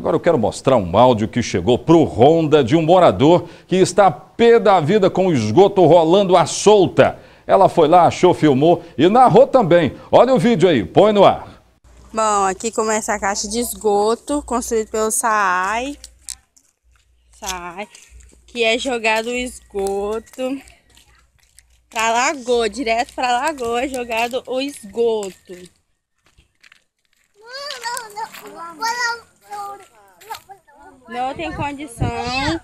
Agora eu quero mostrar um áudio que chegou para o Honda de um morador que está a pé da vida com o esgoto rolando à solta. Ela foi lá, achou, filmou e narrou também. Olha o vídeo aí, põe no ar. Bom, aqui começa a caixa de esgoto construída pelo SAAI. SAAI. Que é jogado o esgoto a lagoa, direto a lagoa é jogado o esgoto. Não, não, não não tem condição,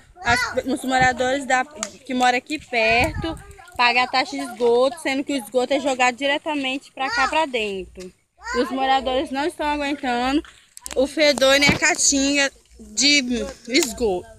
os moradores da, que moram aqui perto, pagar a taxa de esgoto, sendo que o esgoto é jogado diretamente para cá, para dentro. E os moradores não estão aguentando o fedor nem a caixinha de esgoto.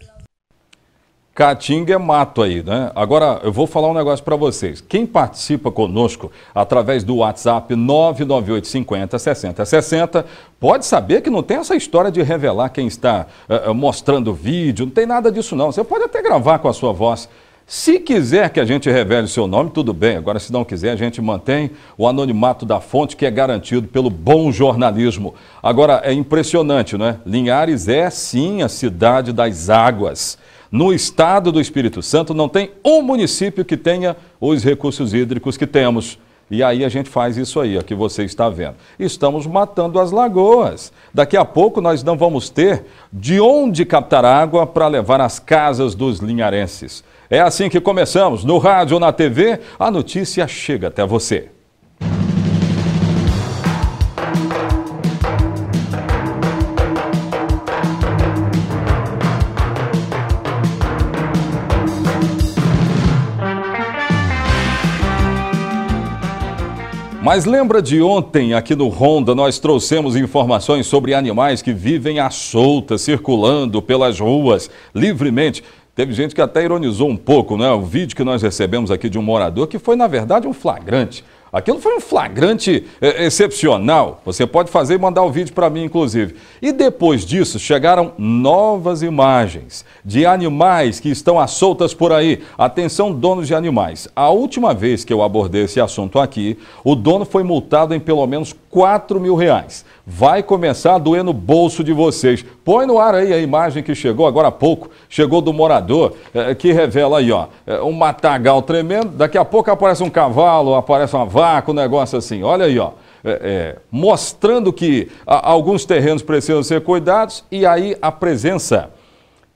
Caatinga é mato aí, né? Agora, eu vou falar um negócio para vocês. Quem participa conosco através do WhatsApp 998 50 60 60 pode saber que não tem essa história de revelar quem está uh, mostrando vídeo, não tem nada disso não. Você pode até gravar com a sua voz. Se quiser que a gente revele seu nome, tudo bem. Agora, se não quiser, a gente mantém o anonimato da fonte que é garantido pelo bom jornalismo. Agora, é impressionante, né? Linhares é sim a cidade das águas. No estado do Espírito Santo não tem um município que tenha os recursos hídricos que temos. E aí a gente faz isso aí, ó, que você está vendo. Estamos matando as lagoas. Daqui a pouco nós não vamos ter de onde captar água para levar às casas dos linharenses. É assim que começamos, no rádio ou na TV, a notícia chega até você. Mas lembra de ontem, aqui no Ronda, nós trouxemos informações sobre animais que vivem à solta, circulando pelas ruas, livremente. Teve gente que até ironizou um pouco, né? O vídeo que nós recebemos aqui de um morador, que foi, na verdade, um flagrante. Aquilo foi um flagrante é, excepcional. Você pode fazer e mandar o vídeo para mim, inclusive. E depois disso, chegaram novas imagens de animais que estão à soltas por aí. Atenção, donos de animais. A última vez que eu abordei esse assunto aqui, o dono foi multado em pelo menos 4 mil reais. Vai começar a doer no bolso de vocês. Põe no ar aí a imagem que chegou agora há pouco. Chegou do morador, eh, que revela aí, ó, eh, um matagal tremendo. Daqui a pouco aparece um cavalo, aparece uma vaca, um negócio assim. Olha aí, ó. É, é, mostrando que a, alguns terrenos precisam ser cuidados e aí a presença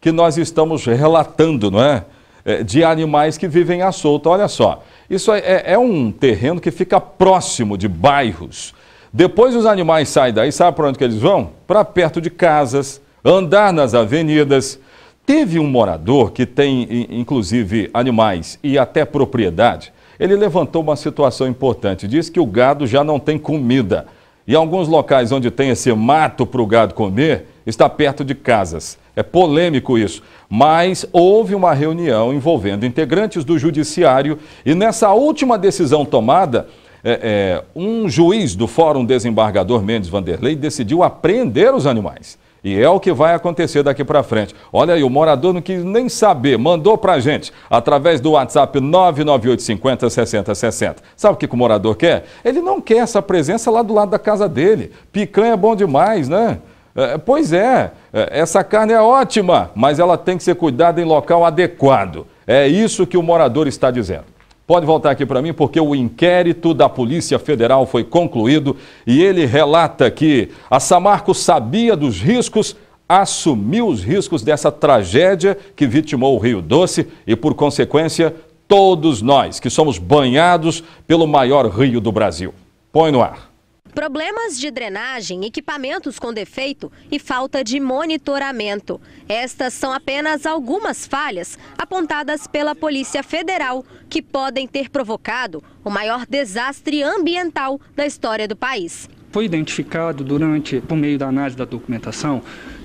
que nós estamos relatando, não é? é de animais que vivem à solta. Olha só, isso é, é, um terreno que fica próximo de bairros depois os animais saem daí, sabe para onde que eles vão? Para perto de casas, andar nas avenidas. Teve um morador que tem, inclusive, animais e até propriedade. Ele levantou uma situação importante. Diz que o gado já não tem comida. E alguns locais onde tem esse mato para o gado comer, está perto de casas. É polêmico isso. Mas houve uma reunião envolvendo integrantes do judiciário e nessa última decisão tomada, é, é, um juiz do Fórum Desembargador Mendes Vanderlei decidiu apreender os animais. E é o que vai acontecer daqui para frente. Olha aí, o morador não quis nem saber, mandou para a gente através do WhatsApp 998506060. 6060. Sabe o que, que o morador quer? Ele não quer essa presença lá do lado da casa dele. Picanha é bom demais, né? É, pois é, é essa carne é ótima, mas ela tem que ser cuidada em local adequado. É isso que o morador está dizendo. Pode voltar aqui para mim, porque o inquérito da Polícia Federal foi concluído e ele relata que a Samarco sabia dos riscos, assumiu os riscos dessa tragédia que vitimou o Rio Doce e, por consequência, todos nós que somos banhados pelo maior rio do Brasil. Põe no ar. Problemas de drenagem, equipamentos com defeito e falta de monitoramento. Estas são apenas algumas falhas apontadas pela Polícia Federal que podem ter provocado o maior desastre ambiental da história do país. Foi identificado durante, por meio da análise da documentação,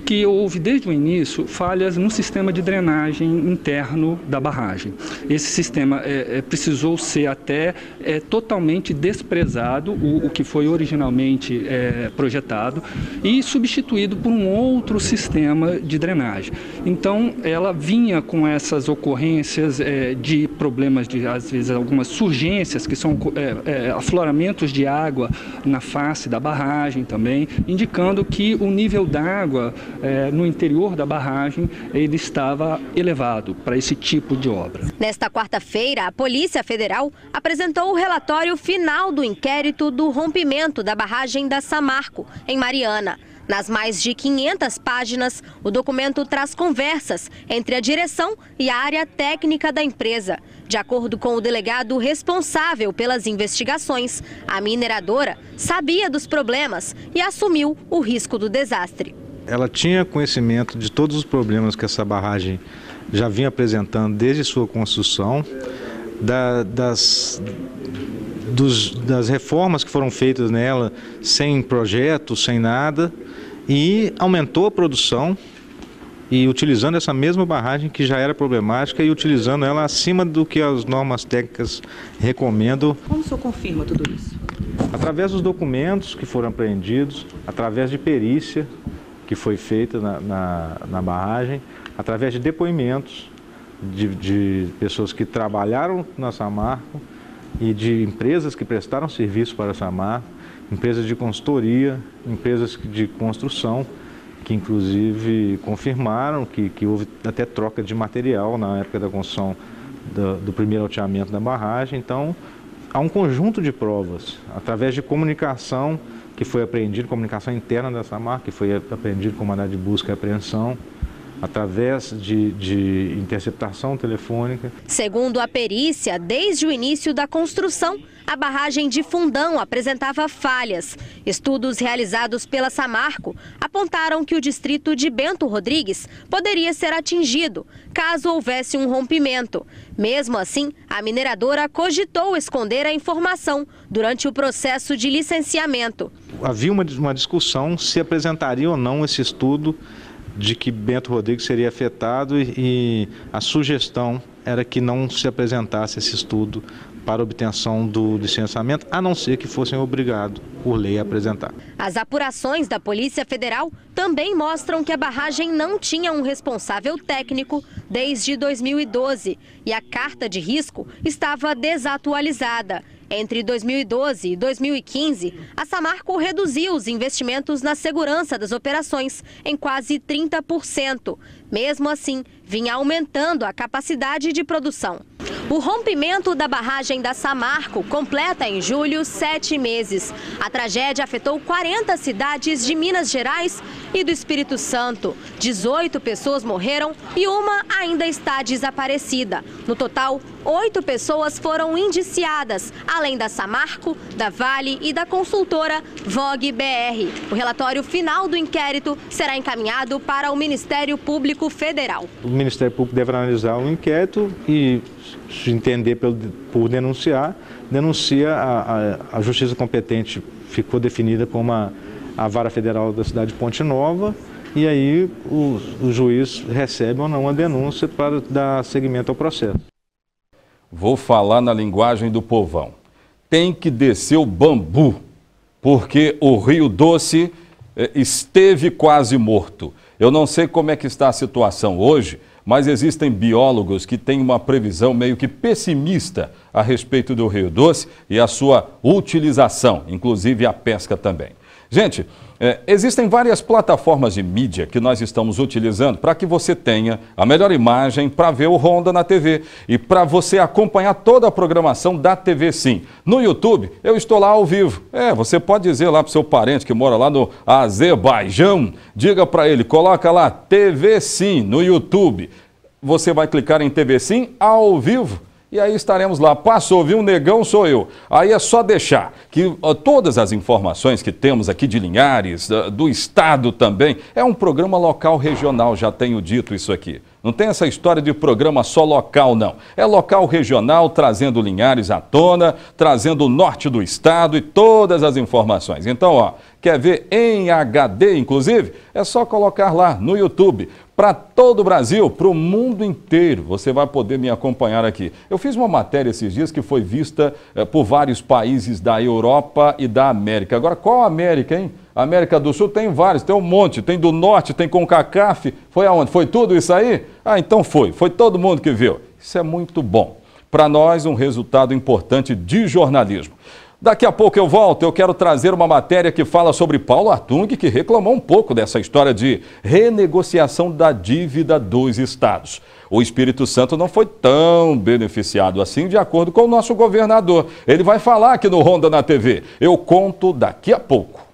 que houve desde o início falhas no sistema de drenagem interno da barragem. Esse sistema é, é, precisou ser até é, totalmente desprezado, o, o que foi originalmente é, projetado, e substituído por um outro sistema de drenagem. Então, ela vinha com essas ocorrências é, de problemas, de às vezes algumas surgências, que são é, afloramentos de água na face da barragem também, indicando que o nível d'água é, no interior da barragem ele estava elevado para esse tipo de obra. Nesta quarta-feira, a Polícia Federal apresentou o relatório final do inquérito do rompimento da barragem da Samarco, em Mariana. Nas mais de 500 páginas, o documento traz conversas entre a direção e a área técnica da empresa. De acordo com o delegado responsável pelas investigações, a mineradora sabia dos problemas e assumiu o risco do desastre ela tinha conhecimento de todos os problemas que essa barragem já vinha apresentando desde sua construção, da, das, dos, das reformas que foram feitas nela sem projeto, sem nada, e aumentou a produção e utilizando essa mesma barragem que já era problemática e utilizando ela acima do que as normas técnicas recomendam. Como o senhor confirma tudo isso? Através dos documentos que foram apreendidos, através de perícia, que foi feita na, na, na barragem, através de depoimentos de, de, pessoas que trabalharam na Samarco e de empresas que prestaram serviço para a Samarco, empresas de consultoria, empresas de construção, que inclusive confirmaram que, que houve até troca de material na época da construção do, do primeiro alteamento da barragem. Então, há um conjunto de provas, através de comunicação que foi apreendido, comunicação interna dessa marca, que foi apreendido com mandado de busca e apreensão através de, de interceptação telefônica. Segundo a perícia, desde o início da construção, a barragem de Fundão apresentava falhas. Estudos realizados pela Samarco apontaram que o distrito de Bento Rodrigues poderia ser atingido caso houvesse um rompimento. Mesmo assim, a mineradora cogitou esconder a informação durante o processo de licenciamento. Havia uma, uma discussão se apresentaria ou não esse estudo de que Bento Rodrigues seria afetado e, a sugestão era que não se apresentasse esse estudo para obtenção do licenciamento, a não ser que fossem obrigados por lei a apresentar. As apurações da Polícia Federal também mostram que a barragem não tinha um responsável técnico desde 2012 e a carta de risco estava desatualizada entre 2012 e 2015, a Samarco reduziu os investimentos na segurança das operações em quase 30%, mesmo assim, vinha aumentando a capacidade de produção. O rompimento da barragem da Samarco completa em julho sete meses. A tragédia afetou 40 cidades de Minas Gerais e do Espírito Santo. 18 pessoas morreram e uma ainda está desaparecida. No total, oito pessoas foram indiciadas, além da Samarco, da Vale e da consultora Vogue BR. O relatório final do inquérito será encaminhado para o Ministério Público. Federal. O Ministério Público deve analisar o inquérito e, se entender por denunciar, denuncia a, a, a justiça competente, ficou definida como a, a vara federal da cidade de Ponte Nova, e aí o, o juiz recebe ou não a denúncia para dar seguimento ao processo. Vou falar na linguagem do povão. Tem que descer o bambu, porque o Rio Doce eh, esteve quase morto. Eu não sei como é que está a situação hoje, mas existem biólogos que têm uma previsão meio que pessimista a respeito do rio doce e a sua utilização, inclusive a pesca também. Gente, é, existem várias plataformas de mídia que nós estamos utilizando para que você tenha a melhor imagem para ver o Honda na TV e para você acompanhar toda a programação da TV Sim. No YouTube, eu estou lá ao vivo. É, você pode dizer lá para seu parente que mora lá no Azerbaijão, diga para ele, coloca lá TV Sim no YouTube. Você vai clicar em TV Sim ao vivo e aí estaremos lá. Passou, viu? Negão sou eu. Aí é só deixar que todas as informações que temos aqui de Linhares, do Estado também, é um programa local regional, já tenho dito isso aqui. Não tem essa história de programa só local, não. É local regional, trazendo Linhares à tona, trazendo o norte do estado e todas as informações. Então, ó, quer ver em HD, inclusive? É só colocar lá no YouTube para todo o Brasil, para o mundo inteiro. Você vai poder me acompanhar aqui. Eu fiz uma matéria esses dias que foi vista eh, por vários países da Europa e da América. Agora, qual América, hein? América do Sul tem vários, tem um monte, tem do Norte, tem com CACAF. Foi aonde? Foi tudo isso aí? Ah, então foi. Foi todo mundo que viu. Isso é muito bom. Para nós, um resultado importante de jornalismo. Daqui a pouco eu volto, eu quero trazer uma matéria que fala sobre Paulo Artung, que reclamou um pouco dessa história de renegociação da dívida dos estados. O Espírito Santo não foi tão beneficiado assim, de acordo com o nosso governador. Ele vai falar aqui no Ronda na TV. Eu conto daqui a pouco.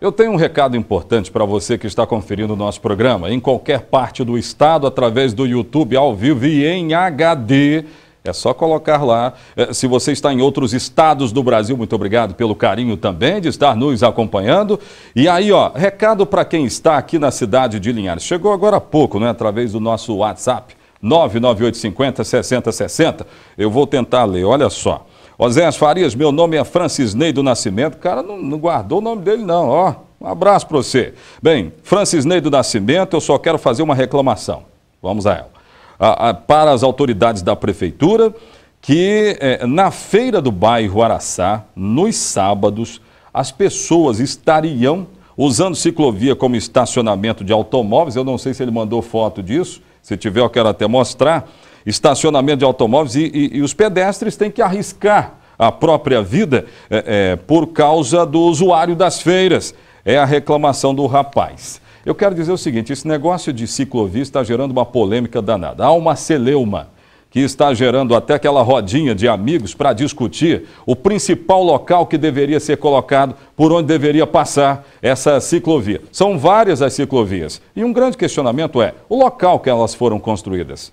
Eu tenho um recado importante para você que está conferindo o nosso programa. Em qualquer parte do estado, através do YouTube ao vivo e em HD. É só colocar lá. É, se você está em outros estados do Brasil, muito obrigado pelo carinho também de estar nos acompanhando. E aí, ó, recado para quem está aqui na cidade de Linhares. Chegou agora há pouco, né, através do nosso WhatsApp, 99850 6060. Eu vou tentar ler, olha só. Oséias Farias, meu nome é Francisney do Nascimento. O cara não, não guardou o nome dele, não, ó. Um abraço para você. Bem, Francisney do Nascimento, eu só quero fazer uma reclamação. Vamos a ela. A, a, para as autoridades da prefeitura, que é, na feira do bairro Araçá, nos sábados, as pessoas estariam usando ciclovia como estacionamento de automóveis. Eu não sei se ele mandou foto disso, se tiver, eu quero até mostrar estacionamento de automóveis e, e, e os pedestres têm que arriscar a própria vida é, é, por causa do usuário das feiras. É a reclamação do rapaz. Eu quero dizer o seguinte: esse negócio de ciclovia está gerando uma polêmica danada. Há uma celeuma que está gerando até aquela rodinha de amigos para discutir o principal local que deveria ser colocado, por onde deveria passar essa ciclovia. São várias as ciclovias. E um grande questionamento é o local que elas foram construídas.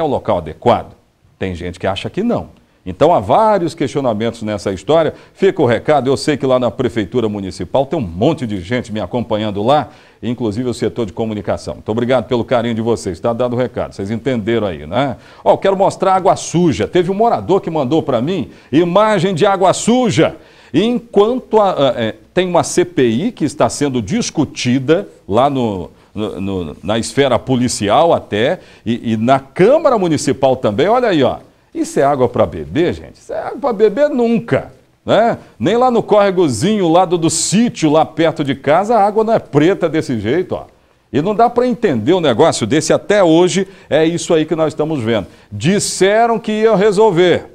É o local adequado? Tem gente que acha que não. Então há vários questionamentos nessa história. Fica o recado, eu sei que lá na Prefeitura Municipal tem um monte de gente me acompanhando lá, inclusive o setor de comunicação. Muito obrigado pelo carinho de vocês, está dado o recado, vocês entenderam aí, né? Ó, oh, quero mostrar água suja. Teve um morador que mandou para mim imagem de água suja. Enquanto a, a, é, tem uma CPI que está sendo discutida lá no, no, na esfera policial até, e, e, na Câmara Municipal também. Olha aí, ó. Isso é água para beber, gente? Isso é água para beber nunca. Né? Nem lá no córregozinho, lado do, sítio, lá perto de casa, a água não é preta desse jeito, ó. E não dá para entender um negócio desse até hoje, é isso aí que nós estamos vendo. Disseram que iam resolver.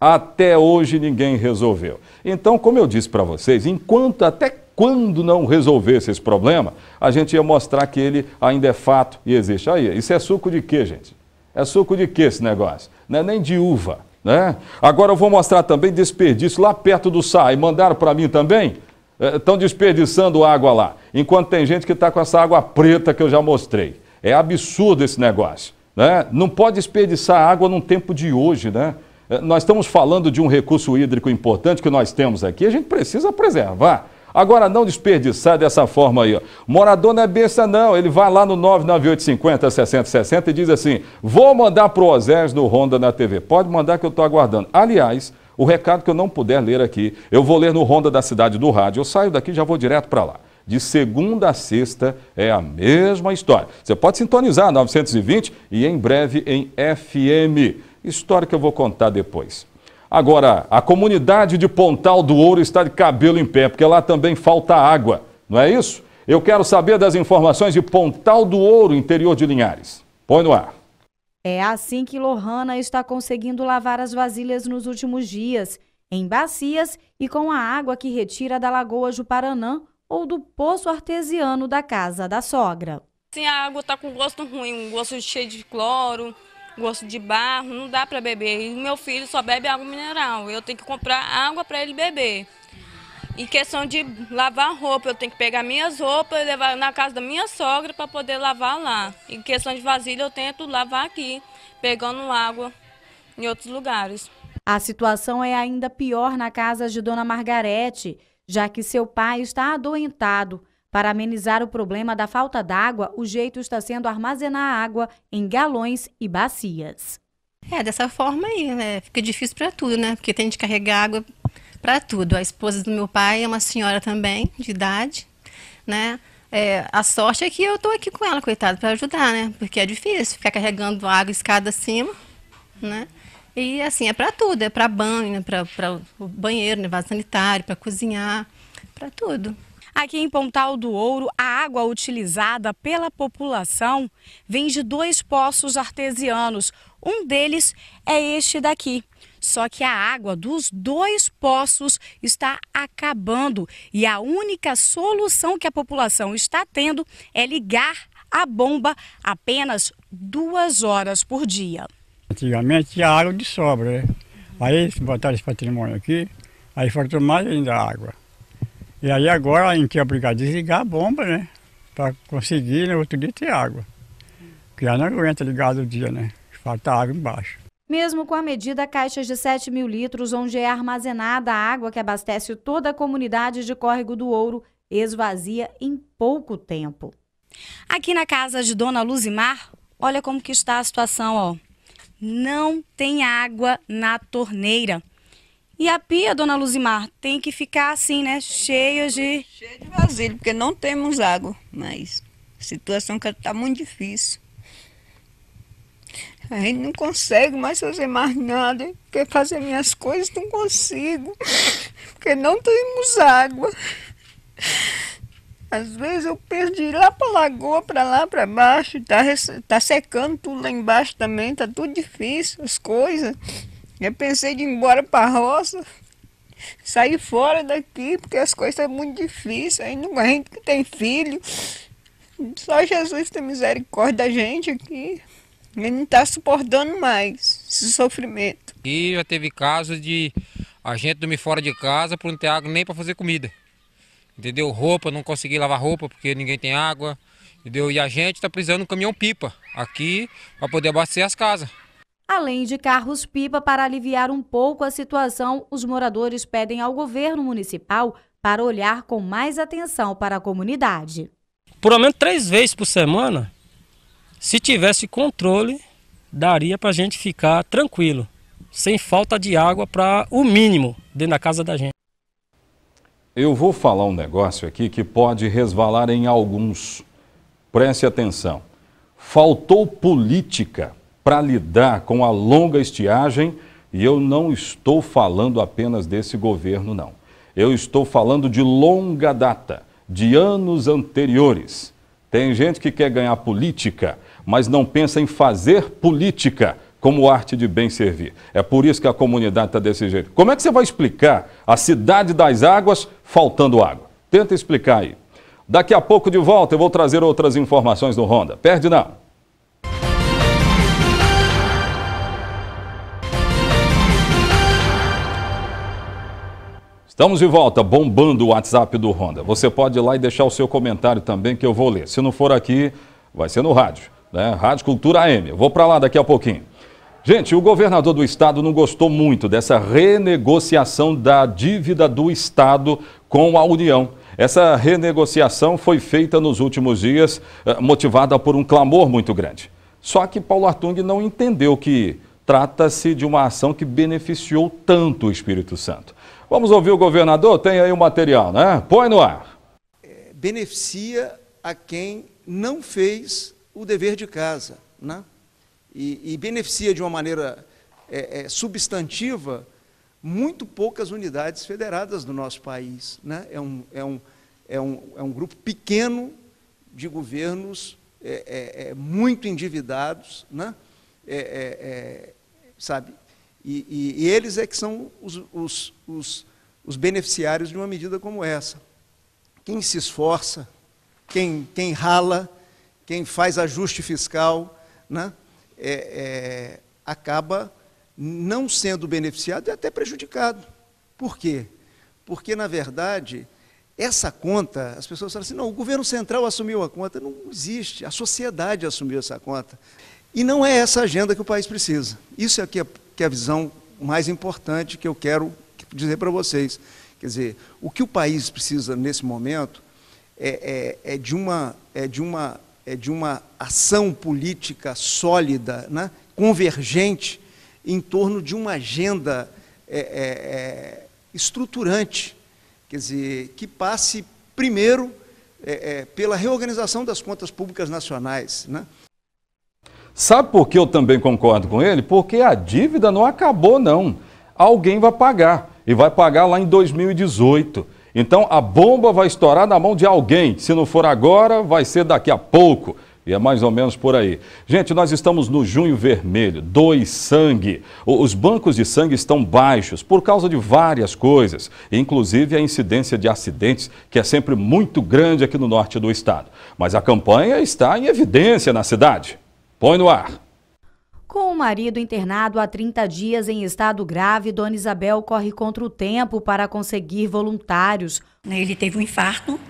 Até hoje ninguém resolveu. Então, como eu disse para vocês, enquanto até quando não resolvesse esse problema, a gente ia mostrar que ele ainda é fato e existe. Aí, isso é suco de quê, gente? É suco de quê esse negócio? Não é nem de uva, né? Agora eu vou mostrar também desperdício lá perto do SAI. Mandaram para mim também? Estão é, desperdiçando água lá, enquanto tem gente que está com essa água preta que eu já mostrei. É absurdo esse negócio. Né? Não pode desperdiçar água num tempo de hoje, né? É, nós estamos falando de um recurso hídrico importante que nós temos aqui, a gente precisa preservar. Agora, não desperdiçar dessa forma aí. Ó. Morador não é besta, não. Ele vai lá no 99850-6060 e diz assim: vou mandar o Osés do Honda na TV. Pode mandar que eu estou aguardando. Aliás, o recado que eu não puder ler aqui, eu vou ler no Honda da Cidade do Rádio. Eu saio daqui e já vou direto para lá. De segunda a sexta é a mesma história. Você pode sintonizar 920 e em breve em FM. História que eu vou contar depois. Agora, a comunidade de Pontal do Ouro está de cabelo em pé, porque lá também falta água, não é isso? Eu quero saber das informações de Pontal do Ouro, interior de Linhares. Põe no ar. É assim que Lohana está conseguindo lavar as vasilhas nos últimos dias, em bacias e com a água que retira da Lagoa Juparanã ou do poço artesiano da casa da sogra. Sim, a água está com gosto ruim, um gosto cheio de cloro, gosto de barro, não dá para beber. E meu filho só bebe água mineral, eu tenho que comprar água para ele beber. Em questão de lavar roupa, eu tenho que pegar minhas roupas e levar na casa da minha sogra para poder lavar lá. Em questão de vasilha, eu tento lavar aqui, pegando água em outros lugares. A situação é ainda pior na casa de Dona Margarete, já que seu pai está adoentado. Para amenizar o problema da falta d'água, o jeito está sendo armazenar água em galões e bacias. É, dessa forma aí, né? Fica difícil para tudo, né? Porque tem de carregar água para tudo. A esposa do meu pai é uma senhora também, de idade, né? É, a sorte é que eu estou aqui com ela, coitada para ajudar, né? Porque é difícil ficar carregando água escada acima, né? E assim, é para tudo, é para banho, né? para o banheiro, né? vaso sanitário, para cozinhar, para tudo. Aqui em Pontal do Ouro, a água utilizada pela população vem de dois poços artesianos. Um deles é este daqui. Só que a água dos dois poços está acabando e a única solução que a população está tendo é ligar a bomba apenas duas horas por dia. Antigamente tinha água de sobra, né? Aí botaram esse patrimônio aqui, aí faltou mais ainda água. E aí agora em que é obrigado a desligar a bomba, né? Para conseguir, no né, outro dia, ter água. Porque ela não aguenta ligado o dia, né? Falta água embaixo. Mesmo com a medida caixas de 7 mil litros, onde é armazenada a água que abastece toda a comunidade de Córrego do Ouro, esvazia em pouco tempo. Aqui na casa de Dona Luzimar, olha como que está a situação, ó. Não tem água na torneira. E a pia, dona Luzimar, tem que ficar assim, né? Cheia de. Cheia de vasilha, porque não temos água, mas a situação está muito difícil. A gente não consegue mais fazer mais nada, porque fazer minhas coisas não consigo, porque não temos água. Às vezes eu perdi lá para lagoa, para lá, para baixo, está tá secando tudo lá embaixo também, está tudo difícil as coisas. Já pensei de ir embora para a roça, sair fora daqui, porque as coisas são muito difíceis. Ainda a gente que tem filho. Só Jesus tem misericórdia da gente aqui. Ele não está suportando mais esse sofrimento. E já teve casos de a gente dormir fora de casa por não ter água nem para fazer comida. Entendeu? Roupa, não consegui lavar roupa porque ninguém tem água. Entendeu? E a gente está precisando de um caminhão pipa aqui para poder abastecer as casas. Além de carros-pipa para aliviar um pouco a situação, os moradores pedem ao governo municipal para olhar com mais atenção para a comunidade. Por ao menos três vezes por semana, se tivesse controle, daria para a gente ficar tranquilo, sem falta de água para o mínimo dentro da casa da gente. Eu vou falar um negócio aqui que pode resvalar em alguns. Preste atenção. Faltou política para lidar com a longa estiagem, e eu não estou falando apenas desse governo, não. Eu estou falando de longa data, de anos anteriores. Tem gente que quer ganhar política, mas não pensa em fazer política como arte de bem servir. É por isso que a comunidade está desse jeito. Como é que você vai explicar a cidade das águas faltando água? Tenta explicar aí. Daqui a pouco de volta eu vou trazer outras informações do Honda. Perde não. Estamos de volta, bombando o WhatsApp do Honda. Você pode ir lá e deixar o seu comentário também que eu vou ler. Se não for aqui, vai ser no rádio, né? Rádio Cultura AM. Eu vou para lá daqui a pouquinho. Gente, o governador do estado não gostou muito dessa renegociação da dívida do estado com a União. Essa renegociação foi feita nos últimos dias, eh, motivada por um clamor muito grande. Só que Paulo Artung não entendeu que trata-se de uma ação que beneficiou tanto o Espírito Santo. Vamos ouvir o governador? Tem aí o um material, né? Põe no ar. É, beneficia a quem não fez o dever de casa, né? E, e beneficia de uma maneira é, é, substantiva muito poucas unidades federadas do nosso país, né? É um, é um, é um, é um grupo pequeno de governos é, é, é muito endividados, né? sabe, e, e, e eles é que são os, os, os, os beneficiários de uma medida como essa. Quem se esforça, quem, quem rala, quem faz ajuste fiscal, né, é, é, acaba não sendo beneficiado e até prejudicado. Por quê? Porque, na verdade, essa conta, as pessoas falam assim, não, o governo central assumiu a conta. Não existe, a sociedade assumiu essa conta. E não é essa agenda que o país precisa. Isso aqui é, é que é a visão mais importante que eu quero dizer para vocês. Quer dizer, o que o país precisa nesse momento é, é, é, de, uma, é, de, uma, é de uma ação política sólida, né? convergente, em torno de uma agenda é, é, é estruturante, quer dizer, que passe primeiro é, pela reorganização das contas públicas nacionais, né? Sabe por que eu também concordo com ele? Porque a dívida não acabou, não. Alguém vai pagar. E vai pagar lá em 2018. Então a bomba vai estourar na mão de alguém. Se não for agora, vai ser daqui a pouco. E é mais ou menos por aí. Gente, nós estamos no junho vermelho, dois sangue. Os bancos de sangue estão baixos por causa de várias coisas, inclusive a incidência de acidentes, que é sempre muito grande aqui no norte do estado. Mas a campanha está em evidência na cidade. Põe no ar. Com o marido internado há 30 dias em estado grave, Dona Isabel corre contra o tempo para conseguir voluntários. Ele teve um infarto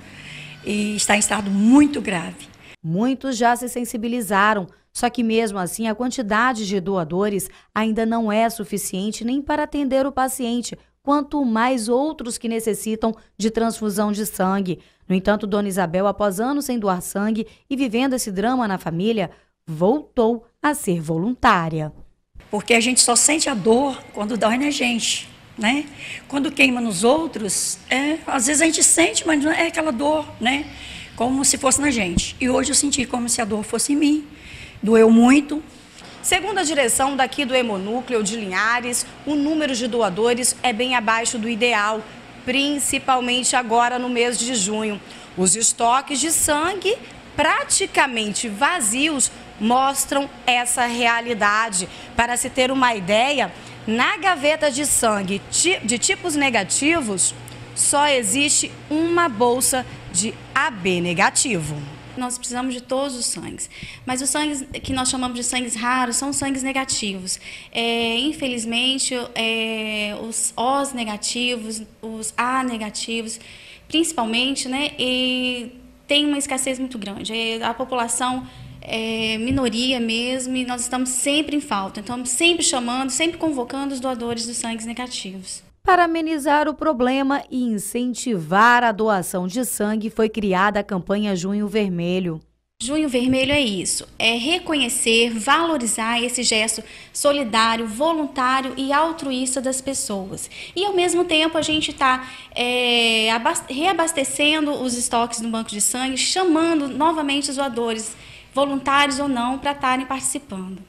e está em estado muito grave. Muitos já se sensibilizaram, só que mesmo assim a quantidade de doadores ainda não é suficiente nem para atender o paciente, quanto mais outros que necessitam de transfusão de sangue. No entanto, Dona Isabel, após anos sem doar sangue e vivendo esse drama na família, voltou a ser voluntária. Porque a gente só sente a dor quando dói na gente, né? Quando queima nos outros, é, às vezes a gente sente, mas não é aquela dor, né? Como se fosse na gente. E hoje eu senti como se a dor fosse em mim. Doeu muito, Segundo a direção daqui do Hemonúcleo de Linhares, o número de doadores é bem abaixo do ideal, principalmente agora no mês de junho. Os estoques de sangue praticamente vazios mostram essa realidade. Para se ter uma ideia, na gaveta de sangue de tipos negativos, só existe uma bolsa de AB negativo. Nós precisamos de todos os sangues, mas os sangues que nós chamamos de sangues raros são sangues negativos. É, infelizmente, é, os Os negativos, os A negativos, principalmente, né, e tem uma escassez muito grande. A população é, minoria mesmo, e nós estamos sempre em falta. Então, sempre chamando, sempre convocando os doadores dos sangues negativos. Para amenizar o problema e incentivar a doação de sangue, foi criada a campanha Junho Vermelho. Junho Vermelho é isso, é reconhecer, valorizar esse gesto solidário, voluntário e altruísta das pessoas. E ao mesmo tempo a gente está é, reabastecendo os estoques no banco de sangue, chamando novamente os doadores voluntários ou não, para estarem participando.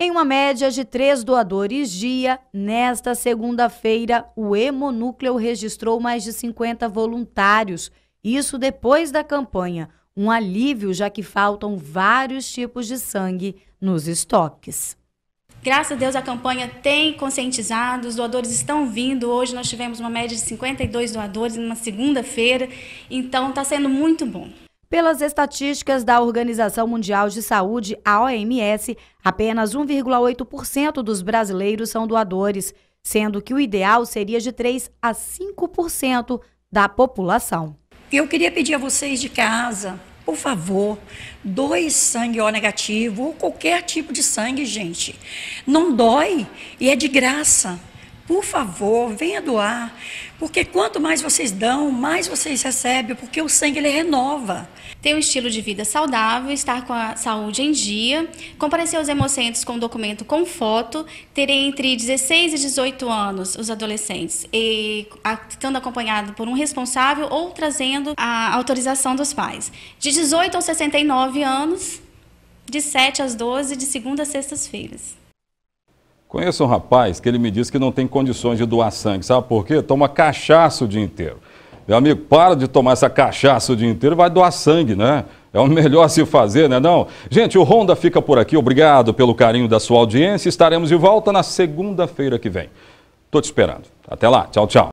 Em uma média de três doadores dia, nesta segunda-feira, o Hemonúcleo registrou mais de 50 voluntários. Isso depois da campanha. Um alívio, já que faltam vários tipos de sangue nos estoques. Graças a Deus a campanha tem conscientizado, os doadores estão vindo. Hoje nós tivemos uma média de 52 doadores numa segunda-feira, então está sendo muito bom. Pelas estatísticas da Organização Mundial de Saúde, a OMS, apenas 1,8% dos brasileiros são doadores, sendo que o ideal seria de 3 a 5% da população. Eu queria pedir a vocês de casa, por favor, doe sangue O negativo ou qualquer tipo de sangue, gente. Não dói e é de graça. Por favor, venha doar, porque quanto mais vocês dão, mais vocês recebem, porque o sangue ele renova. Ter um estilo de vida saudável, estar com a saúde em dia, comparecer aos hemocentros com documento com foto, ter entre 16 e 18 anos os adolescentes, e estando acompanhado por um responsável ou trazendo a autorização dos pais. De 18 aos 69 anos, de 7 às 12, de segunda a sextas-feiras. Conheço um rapaz que ele me disse que não tem condições de doar sangue. Sabe por quê? Toma cachaça o dia inteiro. Meu amigo, para de tomar essa cachaça o dia inteiro, vai doar sangue, né? É o melhor se fazer, né não? Gente, o Ronda fica por aqui. Obrigado pelo carinho da sua audiência. Estaremos de volta na segunda-feira que vem. Tô te esperando. Até lá. Tchau, tchau.